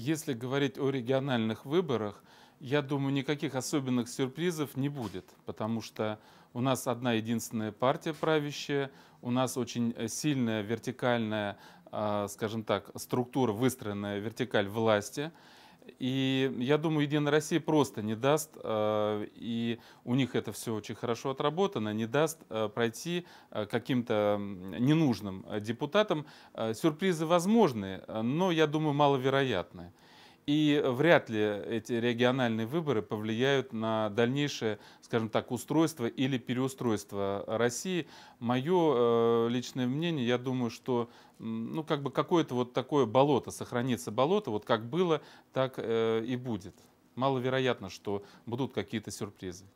Если говорить о региональных выборах, я думаю, никаких особенных сюрпризов не будет, потому что у нас одна единственная партия правящая, у нас очень э, сильная вертикальная, а, скажем так, структура, выстроенная вертикаль власти – и я думаю, Единая Россия просто не даст, э, и у них это все очень хорошо отработано, не даст э, пройти э, каким-то ненужным депутатам. Сюрпризы возможны, но, я думаю, маловероятны. И вряд ли эти региональные выборы повлияют на дальнейшее, скажем так, устройство или переустройство России. Мое э, личное мнение, я думаю, что ну, как бы какое-то вот такое болото, сохранится болото, вот как было, так э, и будет. Маловероятно, что будут какие-то сюрпризы.